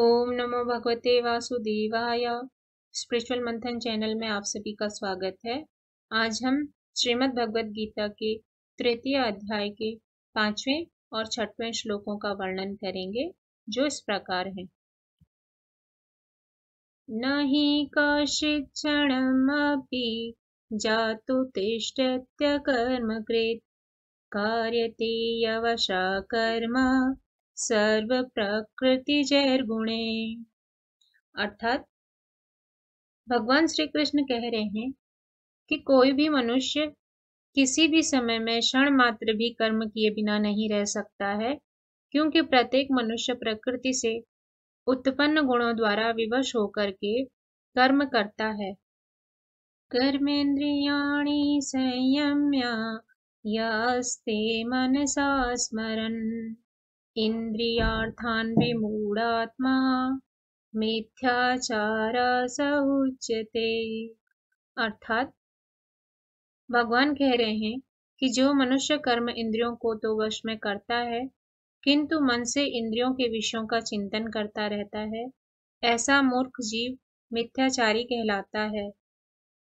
ओम नमो भगवते वासुदेवाय स्पिरिचुअल मंथन चैनल में आप सभी का स्वागत है आज हम श्रीमद् भगवद गीता के तृतीय अध्याय के पांचवें और छठवें श्लोकों का वर्णन करेंगे जो इस प्रकार है न ही कशिक्षणमपि जातु तिष्ट कर्म कृत कार्य यवशा सर्व प्रकृति गुणे अर्थात भगवान श्री कृष्ण कह रहे हैं कि कोई भी मनुष्य किसी भी समय में क्षण मात्र भी कर्म किए बिना नहीं रह सकता है क्योंकि प्रत्येक मनुष्य प्रकृति से उत्पन्न गुणों द्वारा विवश होकर के कर्म करता है कर्मेन्द्रियाणी संयम्या यास्ते मनसा स्मरण इन्द्रियार्थान्विमूढात्मा मिथ्याचार उच्यते अर्थात भगवान कह रहे हैं कि जो मनुष्य कर्म इंद्रियों को तो वश में करता है किंतु मन से इंद्रियों के विषयों का चिंतन करता रहता है ऐसा मूर्ख जीव मिथ्याचारी कहलाता है